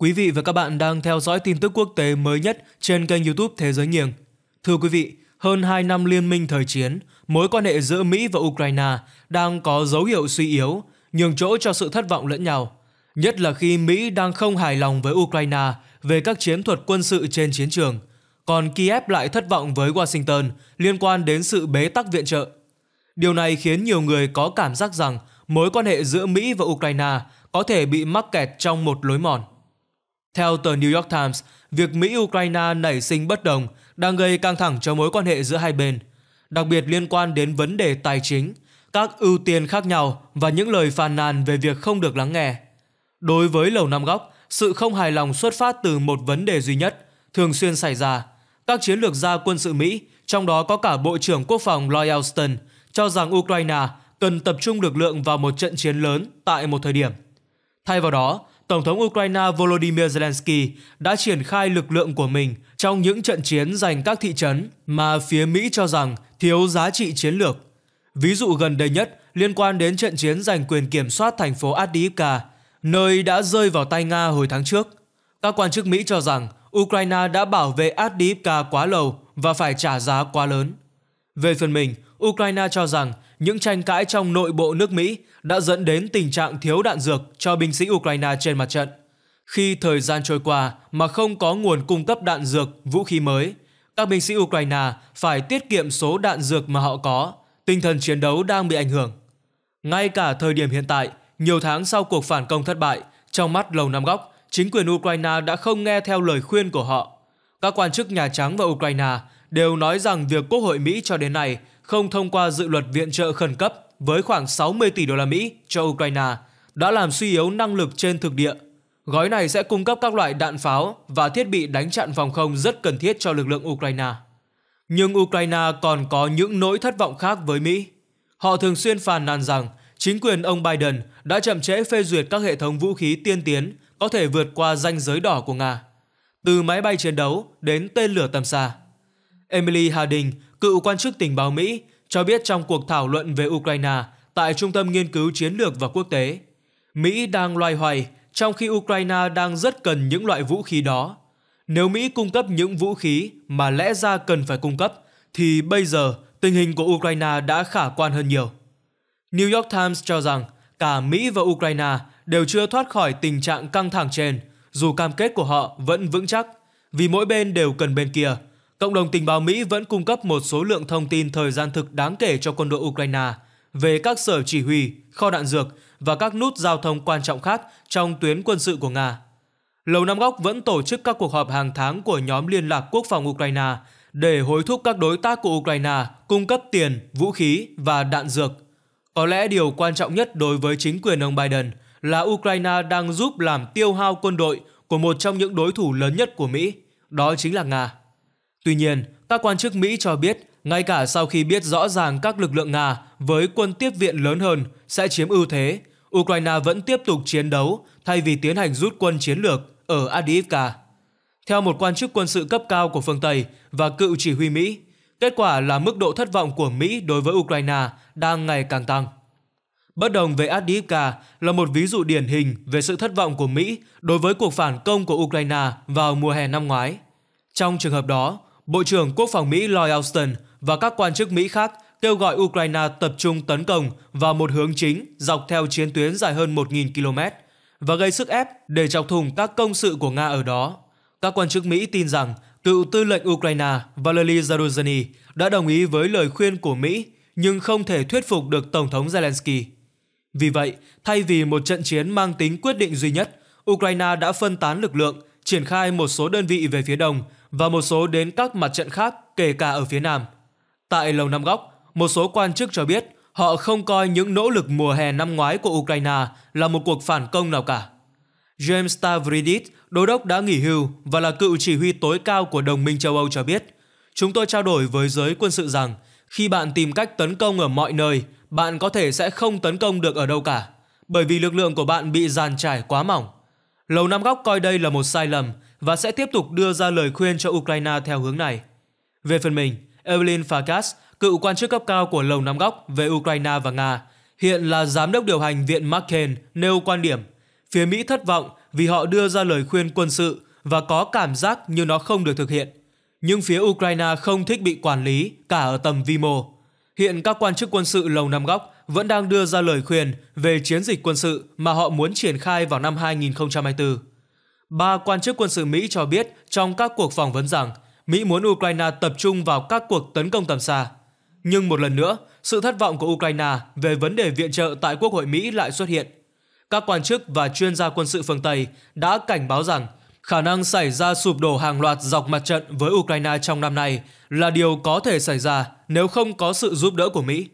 Quý vị và các bạn đang theo dõi tin tức quốc tế mới nhất trên kênh YouTube Thế giới nghiêng. Thưa quý vị, hơn 2 năm liên minh thời chiến, mối quan hệ giữa Mỹ và Ukraine đang có dấu hiệu suy yếu, nhường chỗ cho sự thất vọng lẫn nhau. Nhất là khi Mỹ đang không hài lòng với Ukraine về các chiến thuật quân sự trên chiến trường, còn Kiev lại thất vọng với Washington liên quan đến sự bế tắc viện trợ. Điều này khiến nhiều người có cảm giác rằng mối quan hệ giữa Mỹ và Ukraine có thể bị mắc kẹt trong một lối mòn. Theo tờ New York Times, việc Mỹ-Ukraine nảy sinh bất đồng đang gây căng thẳng cho mối quan hệ giữa hai bên, đặc biệt liên quan đến vấn đề tài chính, các ưu tiên khác nhau và những lời phàn nàn về việc không được lắng nghe. Đối với Lầu Năm Góc, sự không hài lòng xuất phát từ một vấn đề duy nhất, thường xuyên xảy ra. Các chiến lược gia quân sự Mỹ, trong đó có cả Bộ trưởng Quốc phòng Lloyd Austin, cho rằng Ukraine cần tập trung lực lượng vào một trận chiến lớn tại một thời điểm. Thay vào đó, Tổng thống Ukraine Volodymyr Zelensky đã triển khai lực lượng của mình trong những trận chiến giành các thị trấn mà phía Mỹ cho rằng thiếu giá trị chiến lược. Ví dụ gần đây nhất liên quan đến trận chiến giành quyền kiểm soát thành phố Adivka, nơi đã rơi vào tay Nga hồi tháng trước. Các quan chức Mỹ cho rằng Ukraine đã bảo vệ Adivka quá lâu và phải trả giá quá lớn. Về phần mình, Ukraine cho rằng những tranh cãi trong nội bộ nước Mỹ đã dẫn đến tình trạng thiếu đạn dược cho binh sĩ Ukraine trên mặt trận. Khi thời gian trôi qua mà không có nguồn cung cấp đạn dược, vũ khí mới, các binh sĩ Ukraine phải tiết kiệm số đạn dược mà họ có, tinh thần chiến đấu đang bị ảnh hưởng. Ngay cả thời điểm hiện tại, nhiều tháng sau cuộc phản công thất bại, trong mắt Lầu Năm Góc, chính quyền Ukraine đã không nghe theo lời khuyên của họ. Các quan chức Nhà Trắng và Ukraine đều nói rằng việc Quốc hội Mỹ cho đến nay không thông qua dự luật viện trợ khẩn cấp với khoảng 60 tỷ đô la Mỹ cho Ukraine đã làm suy yếu năng lực trên thực địa. Gói này sẽ cung cấp các loại đạn pháo và thiết bị đánh chặn phòng không rất cần thiết cho lực lượng Ukraine. Nhưng Ukraine còn có những nỗi thất vọng khác với Mỹ. Họ thường xuyên phàn nàn rằng chính quyền ông Biden đã chậm trễ phê duyệt các hệ thống vũ khí tiên tiến có thể vượt qua ranh giới đỏ của Nga, từ máy bay chiến đấu đến tên lửa tầm xa. Emily Harding, cựu quan chức tình báo Mỹ, cho biết trong cuộc thảo luận về Ukraine tại Trung tâm Nghiên cứu Chiến lược và Quốc tế. Mỹ đang loay hoay trong khi Ukraine đang rất cần những loại vũ khí đó. Nếu Mỹ cung cấp những vũ khí mà lẽ ra cần phải cung cấp, thì bây giờ tình hình của Ukraine đã khả quan hơn nhiều. New York Times cho rằng cả Mỹ và Ukraine đều chưa thoát khỏi tình trạng căng thẳng trên, dù cam kết của họ vẫn vững chắc, vì mỗi bên đều cần bên kia Cộng đồng tình báo Mỹ vẫn cung cấp một số lượng thông tin thời gian thực đáng kể cho quân đội Ukraine về các sở chỉ huy, kho đạn dược và các nút giao thông quan trọng khác trong tuyến quân sự của Nga. Lầu Năm Góc vẫn tổ chức các cuộc họp hàng tháng của nhóm liên lạc quốc phòng Ukraine để hối thúc các đối tác của Ukraine cung cấp tiền, vũ khí và đạn dược. Có lẽ điều quan trọng nhất đối với chính quyền ông Biden là Ukraine đang giúp làm tiêu hao quân đội của một trong những đối thủ lớn nhất của Mỹ, đó chính là Nga. Tuy nhiên, các quan chức Mỹ cho biết ngay cả sau khi biết rõ ràng các lực lượng Nga với quân tiếp viện lớn hơn sẽ chiếm ưu thế, Ukraine vẫn tiếp tục chiến đấu thay vì tiến hành rút quân chiến lược ở Adivka. Theo một quan chức quân sự cấp cao của phương Tây và cựu chỉ huy Mỹ, kết quả là mức độ thất vọng của Mỹ đối với Ukraine đang ngày càng tăng. Bất đồng về Adivka là một ví dụ điển hình về sự thất vọng của Mỹ đối với cuộc phản công của Ukraine vào mùa hè năm ngoái. Trong trường hợp đó, Bộ trưởng Quốc phòng Mỹ Lloyd Austin và các quan chức Mỹ khác kêu gọi Ukraine tập trung tấn công vào một hướng chính dọc theo chiến tuyến dài hơn 1.000 km và gây sức ép để chọc thùng các công sự của Nga ở đó. Các quan chức Mỹ tin rằng cựu tư lệnh Ukraine Valery Zaruzhny đã đồng ý với lời khuyên của Mỹ nhưng không thể thuyết phục được Tổng thống Zelensky. Vì vậy, thay vì một trận chiến mang tính quyết định duy nhất, Ukraine đã phân tán lực lượng, triển khai một số đơn vị về phía đông và một số đến các mặt trận khác kể cả ở phía Nam. Tại Lầu Năm Góc, một số quan chức cho biết họ không coi những nỗ lực mùa hè năm ngoái của Ukraine là một cuộc phản công nào cả. James Stavridis, đô đốc đã nghỉ hưu và là cựu chỉ huy tối cao của đồng minh châu Âu cho biết, chúng tôi trao đổi với giới quân sự rằng khi bạn tìm cách tấn công ở mọi nơi, bạn có thể sẽ không tấn công được ở đâu cả, bởi vì lực lượng của bạn bị giàn trải quá mỏng. Lầu Năm Góc coi đây là một sai lầm và sẽ tiếp tục đưa ra lời khuyên cho Ukraine theo hướng này. Về phần mình, Evelyn Farkas, cựu quan chức cấp cao của Lầu Năm Góc về Ukraine và Nga, hiện là giám đốc điều hành Viện McCain nêu quan điểm phía Mỹ thất vọng vì họ đưa ra lời khuyên quân sự và có cảm giác như nó không được thực hiện. Nhưng phía Ukraine không thích bị quản lý cả ở tầm vi mô. Hiện các quan chức quân sự Lầu Năm Góc vẫn đang đưa ra lời khuyên về chiến dịch quân sự mà họ muốn triển khai vào năm 2024. Ba quan chức quân sự Mỹ cho biết trong các cuộc phỏng vấn rằng Mỹ muốn Ukraine tập trung vào các cuộc tấn công tầm xa. Nhưng một lần nữa, sự thất vọng của Ukraine về vấn đề viện trợ tại Quốc hội Mỹ lại xuất hiện. Các quan chức và chuyên gia quân sự phương Tây đã cảnh báo rằng khả năng xảy ra sụp đổ hàng loạt dọc mặt trận với Ukraine trong năm nay là điều có thể xảy ra nếu không có sự giúp đỡ của Mỹ.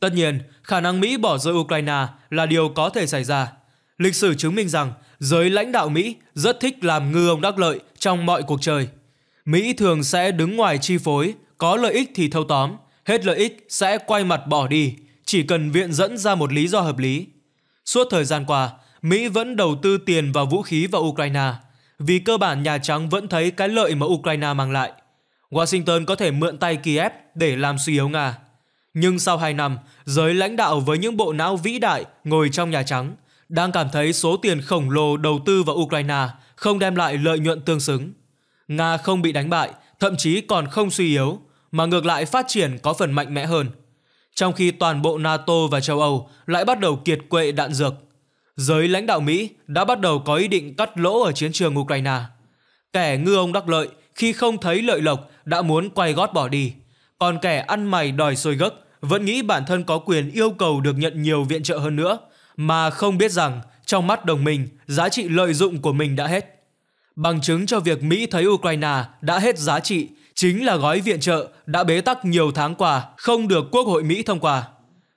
Tất nhiên, khả năng Mỹ bỏ rơi Ukraine là điều có thể xảy ra, Lịch sử chứng minh rằng giới lãnh đạo Mỹ rất thích làm ngư ông đắc lợi trong mọi cuộc chơi. Mỹ thường sẽ đứng ngoài chi phối, có lợi ích thì thâu tóm, hết lợi ích sẽ quay mặt bỏ đi, chỉ cần viện dẫn ra một lý do hợp lý. Suốt thời gian qua, Mỹ vẫn đầu tư tiền vào vũ khí vào Ukraine, vì cơ bản Nhà Trắng vẫn thấy cái lợi mà Ukraine mang lại. Washington có thể mượn tay Kiev để làm suy yếu Nga. Nhưng sau 2 năm, giới lãnh đạo với những bộ não vĩ đại ngồi trong Nhà Trắng đang cảm thấy số tiền khổng lồ đầu tư vào Ukraine không đem lại lợi nhuận tương xứng. Nga không bị đánh bại, thậm chí còn không suy yếu, mà ngược lại phát triển có phần mạnh mẽ hơn. Trong khi toàn bộ NATO và châu Âu lại bắt đầu kiệt quệ đạn dược, giới lãnh đạo Mỹ đã bắt đầu có ý định cắt lỗ ở chiến trường Ukraine. Kẻ ngư ông đắc lợi khi không thấy lợi lộc đã muốn quay gót bỏ đi, còn kẻ ăn mày đòi sôi gấc vẫn nghĩ bản thân có quyền yêu cầu được nhận nhiều viện trợ hơn nữa – mà không biết rằng trong mắt đồng minh giá trị lợi dụng của mình đã hết. Bằng chứng cho việc Mỹ thấy Ukraine đã hết giá trị chính là gói viện trợ đã bế tắc nhiều tháng qua không được Quốc hội Mỹ thông qua.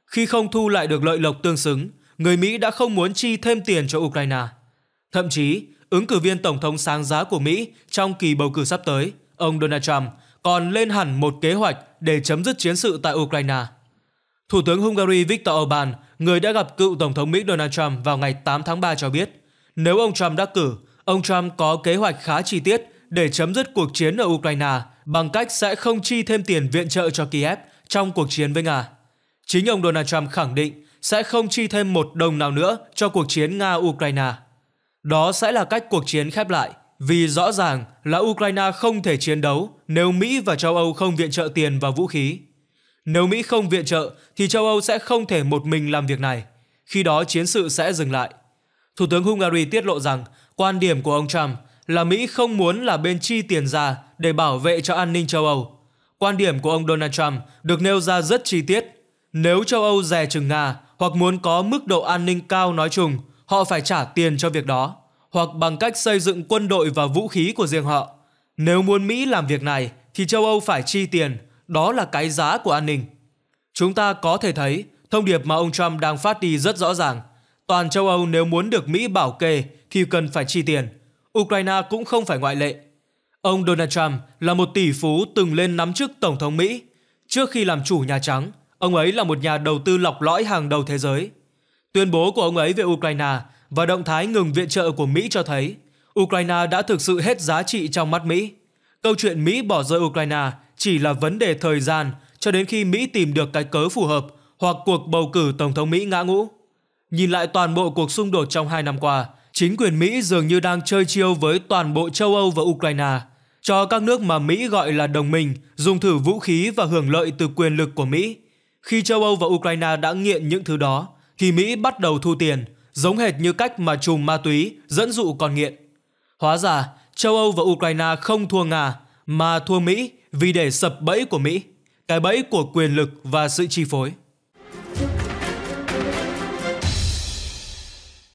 Khi không thu lại được lợi lộc tương xứng, người Mỹ đã không muốn chi thêm tiền cho Ukraine. Thậm chí, ứng cử viên tổng thống sáng giá của Mỹ trong kỳ bầu cử sắp tới, ông Donald Trump còn lên hẳn một kế hoạch để chấm dứt chiến sự tại Ukraine – Thủ tướng Hungary Viktor Orbán, người đã gặp cựu Tổng thống Mỹ Donald Trump vào ngày 8 tháng 3 cho biết, nếu ông Trump đắc cử, ông Trump có kế hoạch khá chi tiết để chấm dứt cuộc chiến ở Ukraine bằng cách sẽ không chi thêm tiền viện trợ cho Kiev trong cuộc chiến với Nga. Chính ông Donald Trump khẳng định sẽ không chi thêm một đồng nào nữa cho cuộc chiến Nga-Ukraine. Đó sẽ là cách cuộc chiến khép lại, vì rõ ràng là Ukraine không thể chiến đấu nếu Mỹ và châu Âu không viện trợ tiền và vũ khí. Nếu Mỹ không viện trợ thì châu Âu sẽ không thể một mình làm việc này, khi đó chiến sự sẽ dừng lại. Thủ tướng Hungary tiết lộ rằng quan điểm của ông Trump là Mỹ không muốn là bên chi tiền ra để bảo vệ cho an ninh châu Âu. Quan điểm của ông Donald Trump được nêu ra rất chi tiết. Nếu châu Âu dè chừng Nga hoặc muốn có mức độ an ninh cao nói chung, họ phải trả tiền cho việc đó, hoặc bằng cách xây dựng quân đội và vũ khí của riêng họ. Nếu muốn Mỹ làm việc này thì châu Âu phải chi tiền đó là cái giá của an ninh. Chúng ta có thể thấy thông điệp mà ông Trump đang phát đi rất rõ ràng. Toàn châu Âu nếu muốn được Mỹ bảo kê thì cần phải chi tiền. Ukraine cũng không phải ngoại lệ. Ông Donald Trump là một tỷ phú từng lên nắm chức Tổng thống Mỹ. Trước khi làm chủ Nhà Trắng, ông ấy là một nhà đầu tư lọc lõi hàng đầu thế giới. Tuyên bố của ông ấy về Ukraine và động thái ngừng viện trợ của Mỹ cho thấy Ukraine đã thực sự hết giá trị trong mắt Mỹ. Câu chuyện Mỹ bỏ rơi Ukraine chỉ là vấn đề thời gian cho đến khi Mỹ tìm được cái cớ phù hợp hoặc cuộc bầu cử Tổng thống Mỹ ngã ngũ. Nhìn lại toàn bộ cuộc xung đột trong hai năm qua, chính quyền Mỹ dường như đang chơi chiêu với toàn bộ châu Âu và Ukraine, cho các nước mà Mỹ gọi là đồng minh dùng thử vũ khí và hưởng lợi từ quyền lực của Mỹ. Khi châu Âu và Ukraine đã nghiện những thứ đó, thì Mỹ bắt đầu thu tiền, giống hệt như cách mà chùm ma túy dẫn dụ con nghiện. Hóa ra, châu Âu và Ukraine không thua Nga, mà thua Mỹ vì để sập bẫy của Mỹ, cái bẫy của quyền lực và sự chi phối.